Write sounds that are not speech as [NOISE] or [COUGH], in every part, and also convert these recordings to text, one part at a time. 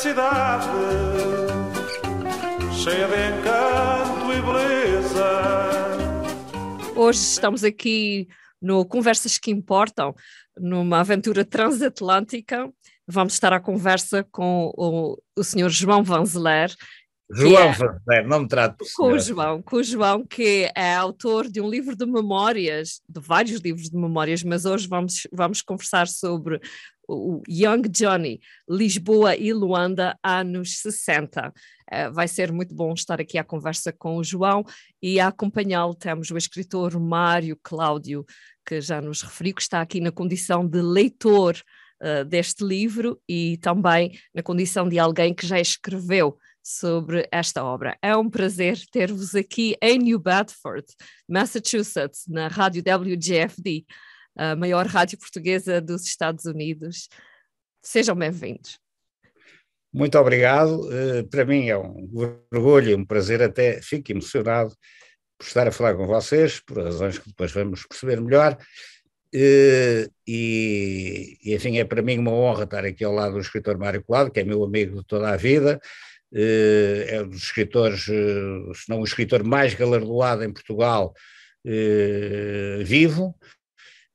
cidade cheia de encanto e beleza. Hoje estamos aqui no Conversas que Importam, numa aventura transatlântica. Vamos estar à conversa com o, o senhor João Vanzeler, João é, não me trate por Com o João, com o João, que é autor de um livro de memórias, de vários livros de memórias, mas hoje vamos, vamos conversar sobre o Young Johnny, Lisboa e Luanda, anos 60. Eh, vai ser muito bom estar aqui à conversa com o João e a acompanhá-lo temos o escritor Mário Cláudio, que já nos referiu, que está aqui na condição de leitor uh, deste livro e também na condição de alguém que já escreveu sobre esta obra. É um prazer ter-vos aqui em New Bedford, Massachusetts, na rádio WGFD a maior rádio portuguesa dos Estados Unidos. Sejam bem-vindos. Muito obrigado. Eh, para mim é um orgulho e um prazer, até fico emocionado por estar a falar com vocês, por razões que depois vamos perceber melhor. Eh, e, e enfim, é para mim uma honra estar aqui ao lado do escritor Mário Colado, que é meu amigo de toda a vida, eh, é um dos escritores, se não o escritor mais galardoado em Portugal vivo,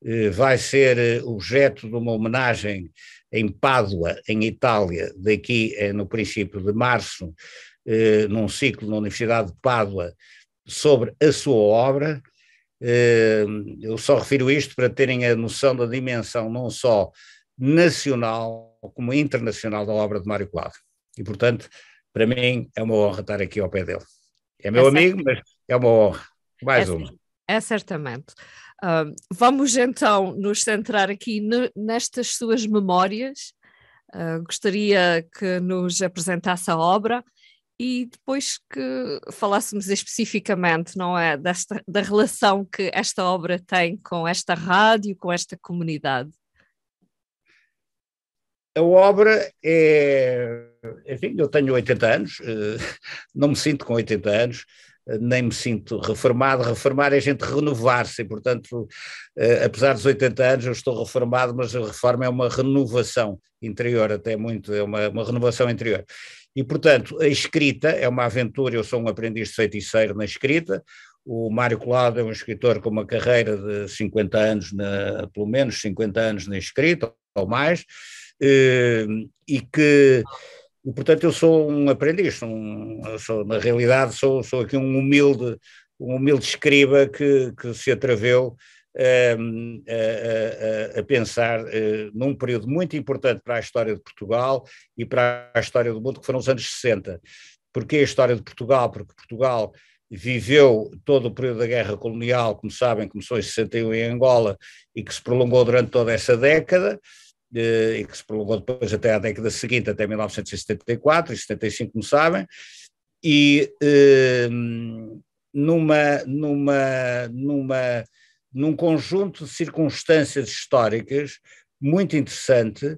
eh, vai ser eh, objeto de uma homenagem em Pádua, em Itália, daqui eh, no princípio de março, num ciclo na Universidade de Pádua, sobre a sua obra. Eu só refiro isto para terem a noção da dimensão não só nacional como internacional da obra de Mário Quadro. E, portanto, para mim é uma honra estar aqui ao pé dele. É meu é amigo, mas é uma honra. Mais é uma. É certamente. Uh, vamos então nos centrar aqui nestas suas memórias. Uh, gostaria que nos apresentasse a obra e depois que falássemos especificamente, não é, desta, da relação que esta obra tem com esta rádio, com esta comunidade. A obra é, enfim, eu tenho 80 anos, eh, [LAUGHS] não me sinto com 80 anos, eh, nem me sinto reformado. Reformar é a gente renovar-se, e, portanto, eh, apesar dos 80 anos, eu estou reformado, mas a reforma é uma renovação interior, até muito, é uma, uma renovação interior. E, portanto, a escrita é uma aventura, eu sou um aprendiz de feiticeiro na escrita. O Mário Colado é um escritor com uma carreira de 50 anos, na, pelo menos 50 anos na escrita, ou mais, eh, e que e, portanto, eu sou um aprendiz, um, sou, na realidade sou, sou aqui um humilde, um humilde escriba que, que se atreveu um, ehm, a, a, a, pensar uh, num período muito importante para a história de Portugal e para a história do mundo, que foram os anos 60. Porquê a história de Portugal? Porque Portugal viveu todo o período da guerra colonial, como sabem, começou em 61 em Angola e que se prolongou durante toda essa década, e eh, que se prolongou depois até à década seguinte, até 1974 e 75, como sabem, e ehm, numa, numa, numa, num conjunto de circunstâncias históricas muito interessante,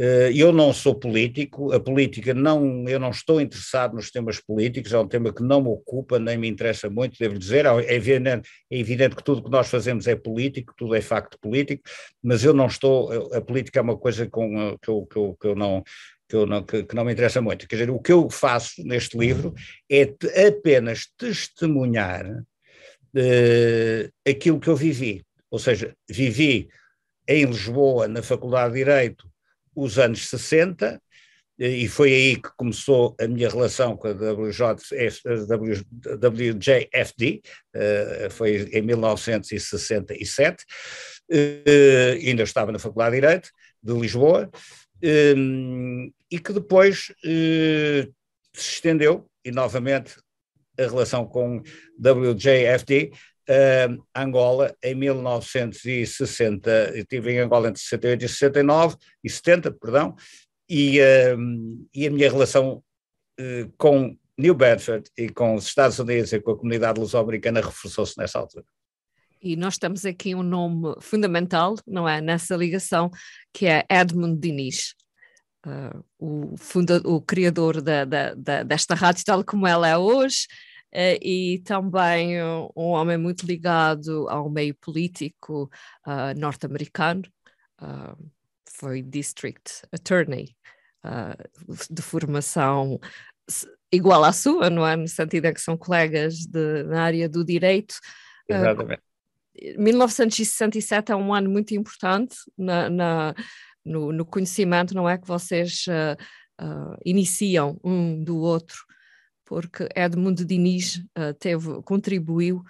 eh, eu não sou político, a política não, eu não estou interessado nos temas políticos, é um tema que não me ocupa, nem me interessa muito, devo dizer, é, é evidente, é evidente que tudo que nós fazemos é político, tudo é facto político, mas eu não estou, a política é uma coisa com, eh, que, eu, que, eu, que eu não, que, eu não, que, que, não me interessa muito. Quer dizer, o que eu faço neste uhum. livro é te, apenas testemunhar uh, aquilo que eu vivi. Ou seja, vivi em Lisboa, na Faculdade de Direito, os anos 60, eh, e foi aí que começou a minha relação com a WJFD, eh, foi em 1967, eh, ainda estava na Faculdade de Direito de Lisboa, e que depois se estendeu, e novamente a relação com WJFD uh, Angola em 1960, eu estive em Angola entre 68 e 69, e 70, perdão, e, uh, e a minha relação uh, com New Bedford e com os Estados Unidos e com a comunidade luso-americana reforçou-se nessa altura. E nós temos aqui um nome fundamental, não é, nessa ligação, que é Edmund Diniz. Uh, o, o criador da, da, da, desta rádio tal como ela é hoje, eh, e também eh, um, homem muito ligado ao meio político uh, norte-americano, uh, foi District Attorney, ah, de formação igual à sua, não é? No sentido em que são colegas de, na área do direito. Exatamente. 1967 eh, é um ano muito importante na, na no, no, conhecimento, não é? Que vocês iniciam um do outro porque Edmundo Diniz uh, teve, contribuiu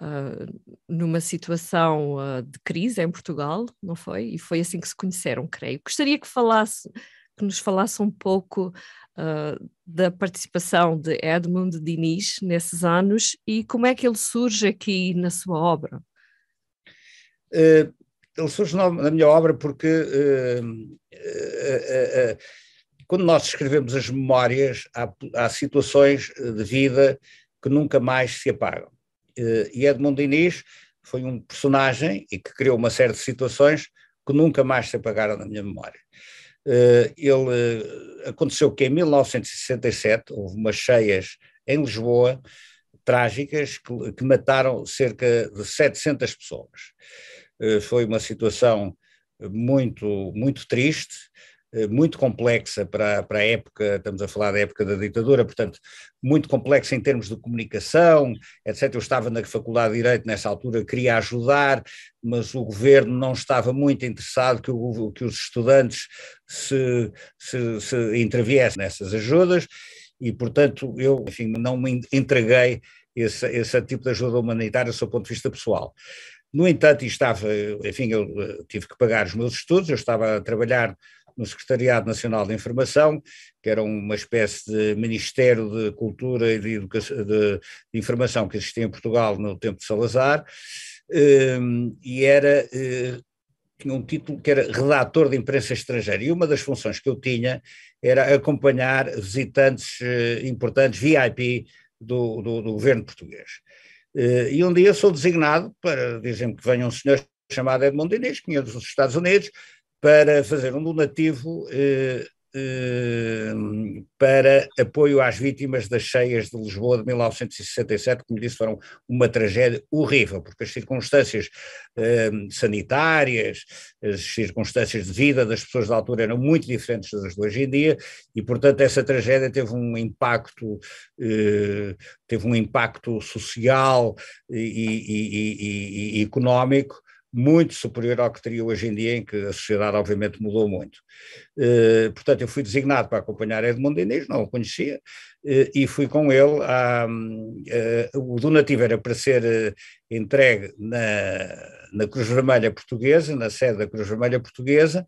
uh, numa situação uh, de crise em Portugal, não foi? E foi assim que se conheceram, creio. Gostaria que falasse, que nos falasse um pouco da participação de Edmundo Diniz nesses anos e como é que ele surge aqui na sua obra. ele surge na, minha obra porque quando nós escrevemos as memórias, há, há, situações de vida que nunca mais se apagam. E Edmond Diniz foi um personagem e que criou uma série de situações que nunca mais se apagaram na minha memória. Eh, ele eh, aconteceu que em 1967 houve umas cheias em Lisboa trágicas que, que mataram cerca de 700 pessoas. Eh, foi uma situação muito muito triste eh, muito complexa para, para a época, estamos a falar da época da ditadura, portanto, muito complexa em termos de comunicação, etc. Eu estava na Faculdade de Direito nessa altura, queria ajudar, mas o governo não estava muito interessado que, o, que os estudantes se, se, se interviessem nessas ajudas e, portanto, eu, enfim, não me entreguei esse, esse tipo de ajuda humanitária do seu ponto de vista pessoal. No entanto, estava, enfim, eu eh, tive que pagar os meus estudos, eu estava a trabalhar no Secretariado Nacional de Informação, que era uma espécie de Ministério de Cultura e de, Educação, de Informação que existia em Portugal no tempo de Salazar, ehm, e era eh, tinha um título que era redator de imprensa estrangeira, e uma das funções que eu tinha era acompanhar visitantes eh, importantes, VIP, do, do, do governo português. Eh, e um dia eu sou designado para, dizer me que venha um senhor chamado Edmond Inês, que vinha dos Estados Unidos, para fazer um donativo eh, eh, para apoio às vítimas das cheias de Lisboa de 1967, como disse, foram uma tragédia horrível, porque as circunstâncias eh, sanitárias, as circunstâncias de vida das pessoas da altura eram muito diferentes das de hoje em dia, e portanto essa tragédia teve um impacto, eh, teve um impacto social e, e, e, e económico muito superior ao que teria hoje em dia, em que a sociedade obviamente mudou muito. Eh, portanto, eu fui designado para acompanhar Edmundo Inês, não o conhecia, eh, e fui com ele. À, eh, o donativo era para ser entregue na, na Cruz Vermelha Portuguesa, na sede da Cruz Vermelha Portuguesa,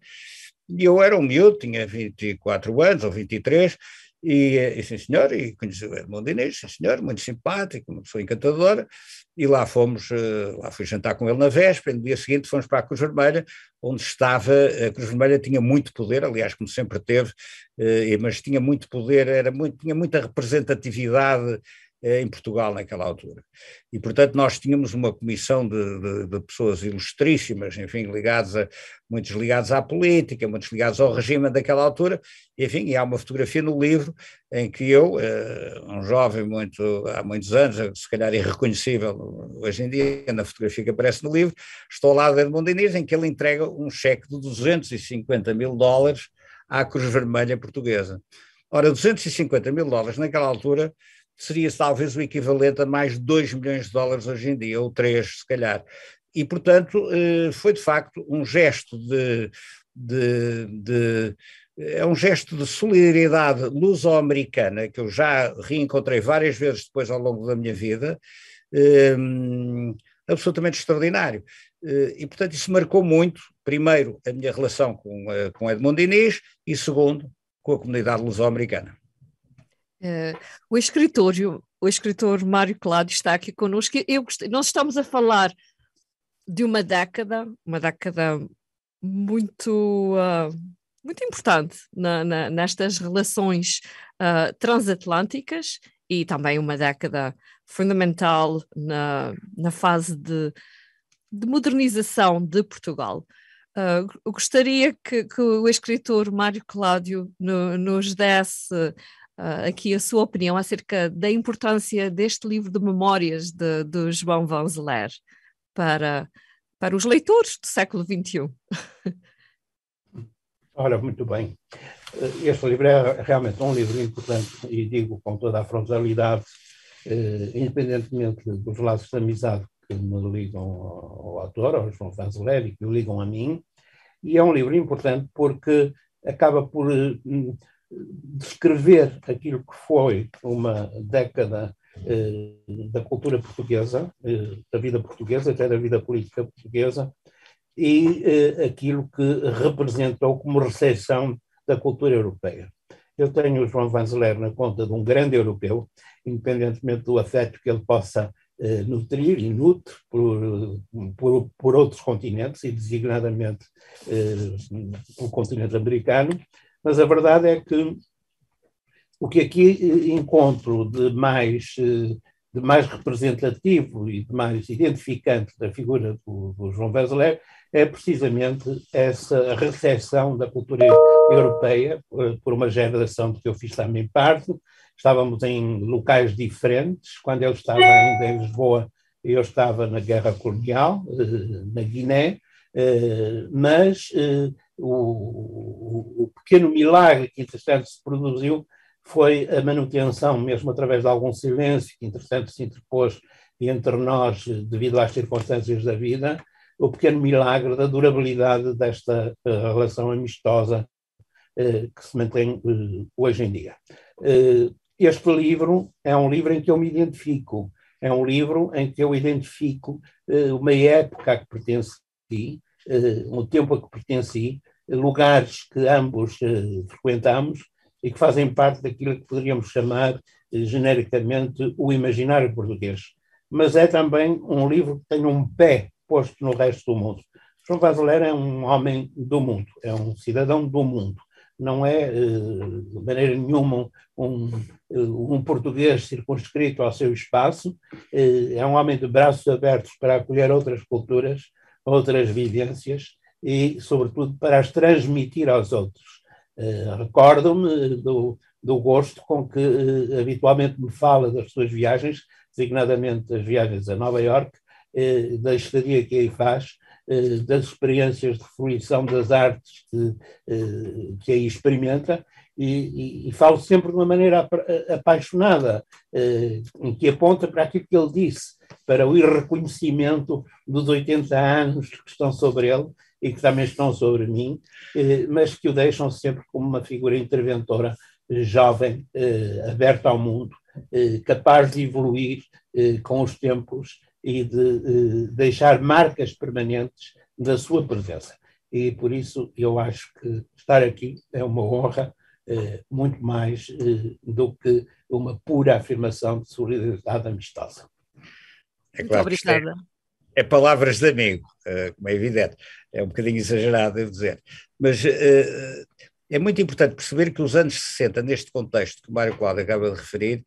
e eu era um miúdo, tinha 24 anos ou 23, e, e eh, sim senhor, e conheci o Edmundo Inês, sim senhor, muito simpático, uma pessoa encantadora, e lá fomos, eh, lá fui jantar com ele na véspera, e no dia seguinte fomos para a Cruz Vermelha, onde estava, a Cruz Vermelha tinha muito poder, aliás, como sempre teve, eh, mas tinha muito poder, era muito, tinha muita representatividade é em Portugal naquela altura. E, portanto, nós tínhamos uma comissão de, de, de, pessoas ilustríssimas, enfim, ligadas a, muitos ligados à política, muitos ligados ao regime daquela altura, enfim, e há uma fotografia no livro em que eu, eh, um jovem muito, há muitos anos, se calhar irreconhecível hoje em dia, na fotografia que aparece no livro, estou ao lado de Edmundo Inês, em que ele entrega um cheque de 250 mil dólares à Cruz Vermelha Portuguesa. Ora, 250 mil dólares naquela altura seria talvez o equivalente a mais de 2 milhões de dólares hoje em dia, ou 3, se calhar. E, portanto, eh, foi de facto um gesto de. de, de é um gesto de solidariedade luso-americana que eu já reencontrei várias vezes depois ao longo da minha vida, um, ehm, absolutamente extraordinário. Eh, e, portanto, isso marcou muito, primeiro, a minha relação com, eh, com Edmundo Inês e, segundo, com a comunidade luso-americana. Uh, o escritor, o escritor Mário Cláudio está aqui connosco. Eu gostei, nós estamos a falar de uma década, uma década muito, uh, muito importante na, na, nestas relações uh, transatlânticas e também uma década fundamental na, na fase de, de modernização de Portugal. Uh, eu gostaria que, que, o escritor Mário Cláudio no, nos desse uh, aqui a sua opinião acerca da importância deste livro de memórias de, de João Vanzeler para, para os leitores do século XXI. [LAUGHS] Olha muito bem. Eh, este livro é realmente um livro importante e digo com toda a frontalidade, eh, independentemente dos laços de amizade que me ligam ao, ao autor, ao João Vanzeler, e que o ligam a mim, e é um livro importante porque acaba por eh, descrever aquilo que foi uma década eh, da cultura portuguesa, eh, da vida portuguesa, até da vida política portuguesa, e eh, aquilo que representou como recepção da cultura europeia. Eu tenho o João Vanzeler na conta de um grande europeu, independentemente do afeto que ele possa nutrir e nutre por, por, por outros continentes, e designadamente eh, pelo continente americano, mas a verdade é que o que aqui eh, encontro de mais, eh, de mais representativo e de mais identificante da figura do, do João Veseler é precisamente essa recepção da cultura europeia eh, por uma geração de que eu fiz também parte. Estávamos em locais diferentes, quando ele estava ainda em Lisboa, eu estava na guerra colonial, na Guiné, mas o, o, pequeno milagre que, entretanto, se produziu foi a manutenção, mesmo através de algum silêncio que, entretanto, se interpôs entre nós devido às circunstâncias da vida, o pequeno milagre da durabilidade desta eh, relação amistosa eh, que se mantém eh, hoje em dia. este livro é um livro em que eu me identifico, é um livro em que eu identifico uma época a que pertenci, eh, o tempo a que pertenci, lugares que ambos eh, frequentamos e que fazem parte daquilo que poderíamos chamar eh, genericamente o imaginário português. Mas é também um livro que tem um pé posto no resto do mundo. João Vassalera é um homem do mundo, é um cidadão do mundo. Não é, de maneira nenhuma, um, um português circunscrito ao seu espaço. É um homem de braços abertos para acolher outras culturas outras vivências e, sobretudo, para as transmitir aos outros. Uh, Recordo-me eh, do, do, gosto com que uh, habitualmente me fala das suas viagens, designadamente as viagens a Nova Iorque, uh, da estadia que aí faz, das experiências de fruição das artes que, que aí experimenta e, e, e falo sempre de uma maneira apaixonada, eh, em que aponta para aquilo que ele disse, para o irreconhecimento dos 80 anos que estão sobre ele e que também estão sobre mim, eh, mas que o deixam sempre como uma figura interventora jovem, eh, aberta ao mundo, eh, capaz de evoluir eh, com os tempos e de eh, deixar marcas permanentes da sua presença. E por isso eu acho que estar aqui é uma honra eh, muito mais eh, do que uma pura afirmação de solidariedade amistosa. É claro muito é obrigada. É, palavras de amigo, eh, como é evidente. É um bocadinho exagerado eu dizer. Mas é muito importante perceber que os anos 60, neste contexto que o Mário Cláudio acaba de referir,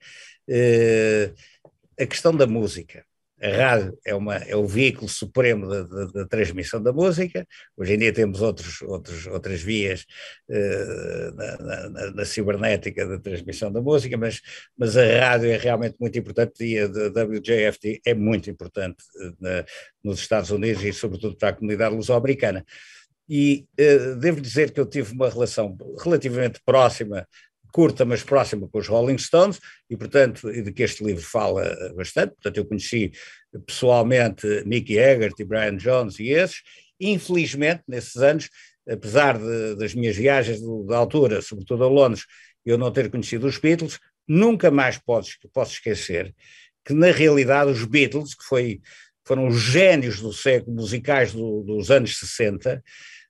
a questão da música, a rádio é, uma, é o veículo supremo da, da, da, transmissão da música. Hoje em dia temos outros, outros, outras vias eh, na, na, na, cibernética da transmissão da música, mas, mas a rádio é realmente muito importante e a WJFT é muito importante eh, na, nos Estados Unidos e, sobretudo, para a comunidade luso-americana. E eh, devo dizer que eu tive uma relação relativamente próxima curta, mas próxima com os Rolling Stones, e portanto, e de que este livro fala eh, bastante, portanto eu conheci pessoalmente Nicky Eggert e Brian Jones e esses, infelizmente nesses anos, apesar de, das minhas viagens da altura, sobretudo a Londres, eu não ter conhecido os Beatles, nunca mais posso, posso esquecer que na realidade os Beatles, que foi, foram os gênios do século, musicais do, dos anos 60,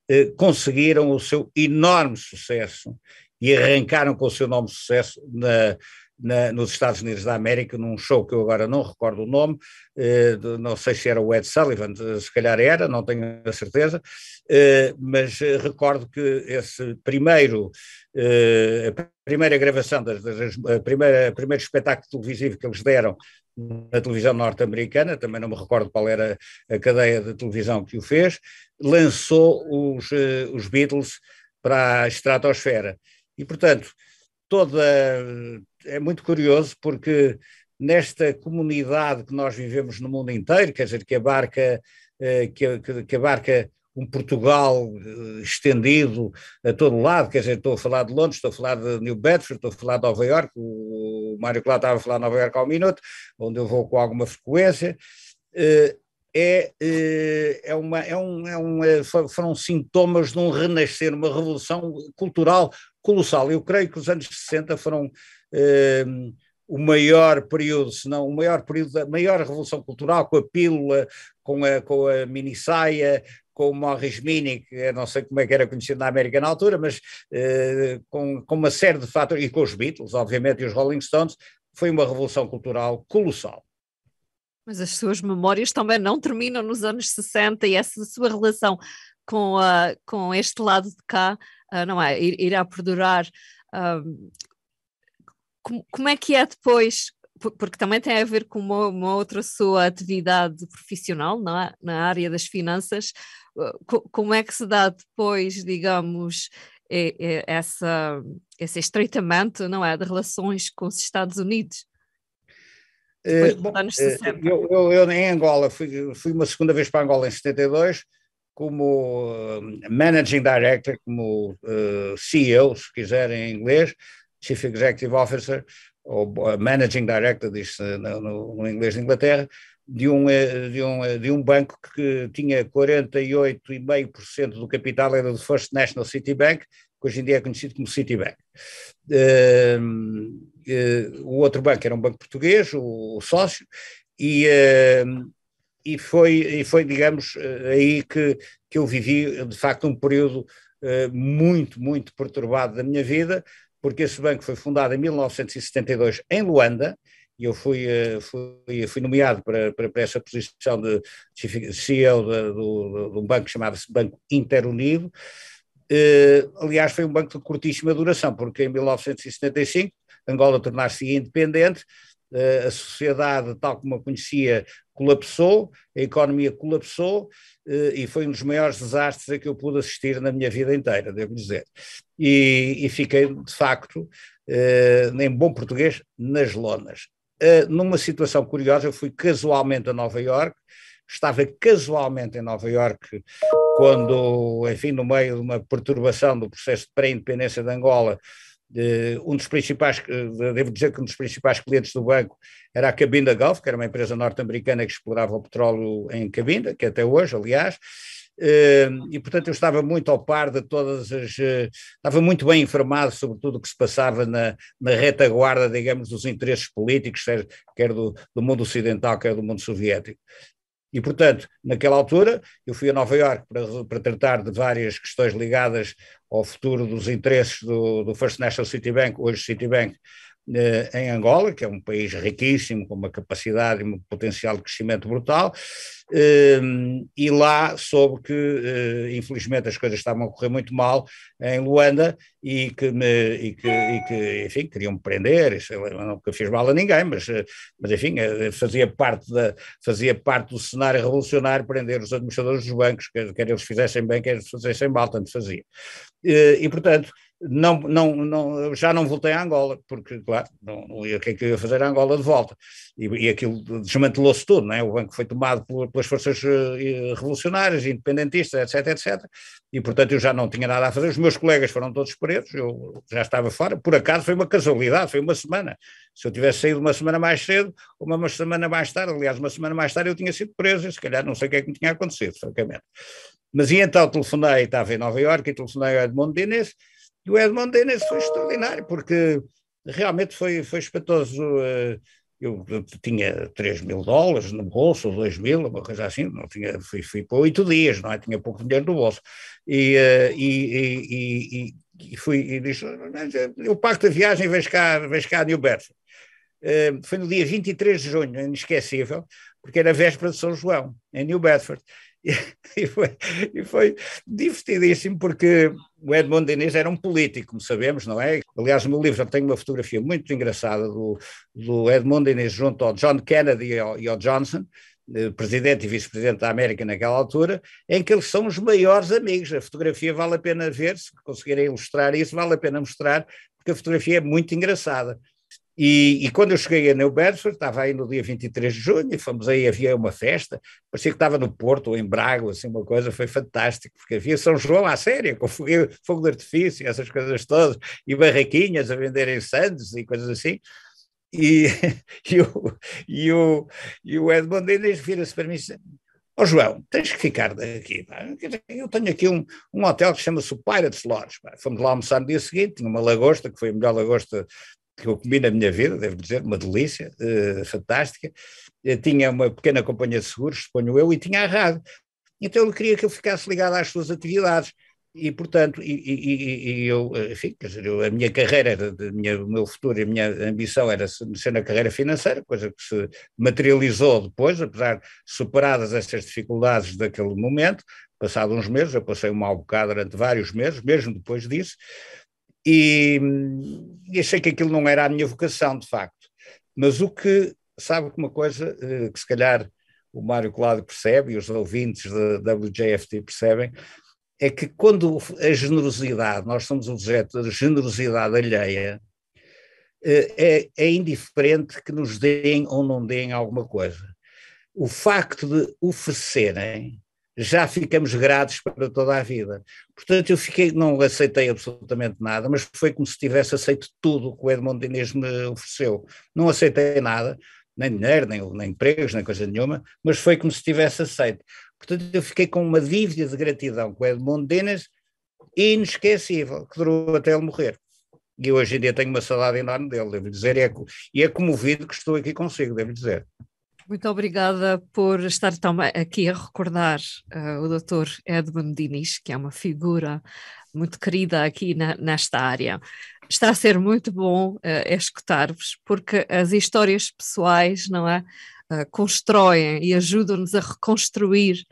eh, conseguiram o seu enorme sucesso e arrancaram com o seu nome de sucesso na, na, nos Estados Unidos da América, num show que eu agora não recordo o nome, eh, não sei se era o Ed Sullivan, se calhar era, não tenho a certeza, eh, mas eh, recordo que esse primeiro, eh, a primeira gravação, das, das, a primeira, primeiro espetáculo televisivo que eles deram na televisão norte-americana, também não me recordo qual era a cadeia de televisão que o fez, lançou os, eh, os Beatles para a estratosfera e, portanto, toda. Eh, é muito curioso porque nesta comunidade que nós vivemos no mundo inteiro, quer dizer, que abarca, eh, que, que abarca um Portugal eh, estendido a todo lado, quer dizer, estou a falar de Londres, estou a falar de New Bedford, estou a falar de Nova Iorque, o Mário Cláudio estava a falar de Nova Iorque há um minuto, onde eu vou com alguma frequência, é, eh, é, uma, é um, é um, é, foram sintomas de um renascer, uma revolução cultural colossal. Eu creio que os anos 60 foram eh, o maior período, se não o maior período, da maior revolução cultural, com a pílula, com a, com a minissaia, com o Morris Minnick, é, não sei como é que era conhecido na América na altura, mas eh, com, com uma série de fatores, e com os Beatles, obviamente, e os Rolling Stones, foi uma revolução cultural colossal. Mas as suas memórias também não terminam nos anos 60 e essa sua relação com, a, com este lado de cá, uh, não é? Ir, irá perdurar. Ah, como, como é que é depois? Porque também tem a ver com uma, uma outra sua atividade profissional na, é? na área das finanças. Ah, como é que se dá depois, digamos, essa, esse estreitamento não é, de relações com os Estados Unidos? Eh, eh, eu, eu, eu, em Angola, fui, fui uma segunda vez para Angola em 72, como eh, Managing Director, como uh, CEO, se quiser em inglês, Chief Executive Officer, ou Managing Director, diz-se no, no, no, inglês da Inglaterra, de um, de, um, de um banco que tinha 48,5% do capital, era do First National City Bank, que hoje em dia é conhecido como Citibank. Uh, eh, o outro banco era um banco português, o, o sócio, e, eh, e, foi, e foi, digamos, eh, aí que, que eu vivi, de facto, um período muito, muito perturbado da minha vida, porque esse banco foi fundado em 1972 em Luanda, e eu fui, fui, fui nomeado para, para, para, essa posição de CEO de, do de um banco chamado Banco Interunido, eh, aliás, foi um banco de curtíssima duração, porque em 1975 Angola tornar-se independente, eh, a sociedade, tal como a conhecia, colapsou, a economia colapsou eh, e foi um dos maiores desastres a que eu pude assistir na minha vida inteira, devo dizer. E, e fiquei, de facto, em bom português, nas lonas. Numa situação curiosa, eu fui casualmente a Nova Iorque estava casualmente em Nova Iorque quando, enfim, no meio de uma perturbação do processo de pré-independência de Angola, um dos principais, eh, devo dizer que um dos principais clientes do banco era a Cabinda Gulf, que era uma empresa norte-americana que explorava o petróleo em Cabinda, que até hoje, aliás, eh, e portanto eu estava muito ao par de todas as, eh, estava muito bem informado sobre tudo o que se passava na, na retaguarda, digamos, dos interesses políticos, quer do, do mundo ocidental, quer do mundo soviético. E, portanto, naquela altura, eu fui a Nova Iorque para, para tratar de várias questões ligadas ao futuro dos interesses do, do First National City Bank, hoje Citibank, eh, em Angola, que é um país riquíssimo, com uma capacidade e um potencial de crescimento brutal, eh, e lá soube que, eh, infelizmente, as coisas estavam a correr muito mal em Luanda e que, me, e que, e que enfim, queriam-me prender, isso nunca fiz mal a ninguém, mas, mas enfim, fazia parte, da, fazia parte do cenário revolucionário prender os administradores dos bancos, quer, quer eles fizessem bem, quer eles fizessem mal, tanto fazia. E, portanto, não, não, não, já não voltei a Angola, porque, claro, não, não, o que é que eu ia fazer a Angola de volta? E, e aquilo desmantelou-se tudo, não é? o banco foi tomado pelas forças eh, eh, revolucionárias, independentistas, etc, etc, e portanto eu já não tinha nada a fazer, os meus colegas foram todos presos, eu já estava fora, por acaso foi uma casualidade, foi uma semana, se eu tivesse saído uma semana mais cedo, uma, uma semana mais tarde, aliás, uma semana mais tarde eu tinha sido preso, e se calhar não sei o que é que me tinha acontecido, francamente. Mas e então telefonei, estava em Nova Iorque, e telefonei ao Edmundo Diniz. E o Edmond Denis foi extraordinário, porque realmente foi, foi espantoso. Eh, eu tinha 3 mil dólares no bolso, ou 2 mil, uma coisa assim, não tinha, fui, fui para oito dias, não é? Tinha pouco dinheiro no bolso. E, eh, e, e, e, e fui, e disse, eh, eu pago a viagem, vais cá, vais cá a New Bedford. Foi no dia 23 de junho, inesquecível, porque era véspera de São João, em New Bedford. [LAUGHS] E foi, e foi divertidíssimo, porque o Edmundo Diniz era um político, como sabemos, não é? Aliás, no meu livro já tenho uma fotografia muito engraçada do, do Edmundo Diniz junto ao John Kennedy e ao, e ao Johnson, eh, presidente e vice-presidente da América naquela altura, em que eles são os maiores amigos. A fotografia vale a pena ver, se conseguirem ilustrar isso, vale a pena mostrar, porque a fotografia é muito engraçada. E, e, quando eu cheguei a New Bedford, estava aí no dia 23 de junho, e fomos aí, havia uma festa, parecia que estava no Porto ou em Braga, assim, uma coisa, foi fantástico, porque havia São João à séria, com fogo, [LAUGHS] fogo de artifício, essas coisas todas, e barraquinhas a venderem sandes e coisas assim. E, [LAUGHS] e, o, e, o, e o Edmond Inês vira-se para mim e diz: Ó oh, João, tens que ficar daqui. Pá. Eu tenho aqui um, um hotel que chama-se Pirates Lodge. Pá. Fomos lá almoçar no dia seguinte, numa lagosta, que foi a melhor lagosta que eu comi na minha vida, devo dizer, uma delícia, uh, fantástica. Eu eh, tinha uma pequena companhia de seguros, suponho eu, e tinha a rádio. Então ele queria que eu ficasse ligado às suas atividades. E, portanto, e, e, e eu, eh, enfim, dizer, eu, a minha carreira, de minha, o meu futuro e a minha ambição era ser na carreira financeira, coisa que se materializou depois, apesar de superadas estas dificuldades daquele momento, passado uns meses, eu passei um mau bocado durante vários meses, mesmo depois disso, e, hum, e achei que aquilo não era a minha vocação, de facto. Mas o que, sabe uma coisa eh, que se calhar o Mário Colado percebe e os ouvintes da WJFT percebem, é que quando a generosidade, nós somos objeto da generosidade alheia, eh, é, é, indiferente que nos deem ou não deem alguma coisa. O facto de oferecerem já ficamos gratos para toda a vida. Portanto, eu fiquei, não aceitei absolutamente nada, mas foi como se tivesse aceito tudo o que o Edmond Inês me ofereceu. Não aceitei nada, nem dinheiro, nem, nem empregos, nem coisa nenhuma, mas foi como se tivesse aceito. Portanto, eu fiquei com uma dívida de gratidão com o Edmond Inês inesquecível, que durou até ele morrer. E hoje em dia tenho uma saudade enorme dele, devo dizer, e é, e é comovido que estou aqui consigo, devo dizer. Muito obrigada por estar aqui a recordar uh, o Dr. Edmund Diniz, que é uma figura muito querida aqui na, nesta área. Está a ser muito bom uh, escutar-vos, porque as histórias pessoais, não é? Uh, constroem e ajudam-nos a reconstruir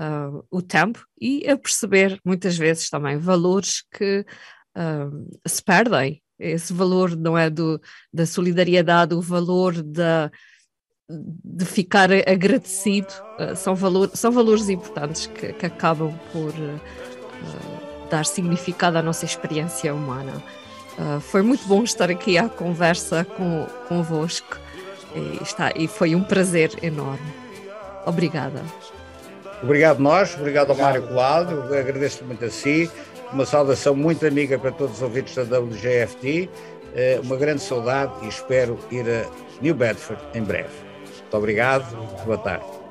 uh, o tempo e a perceber, muitas vezes também, valores que se perdem. Esse valor, não é? Do, da solidariedade, o valor da de ficar agradecido eh, são, valor, são valores importantes que, que acabam por uh, dar significado à nossa experiência humana. Uh, foi muito bom estar aqui à conversa com, convosco e, está, e foi um prazer enorme. Obrigada. Obrigado nós, obrigado ao Mário Colado, agradeço muito a si, uma saudação muito amiga para todos os ouvintes da WGFT, uma grande saudade e espero ir a New Bedford em breve. Muito obrigado, boa tarde.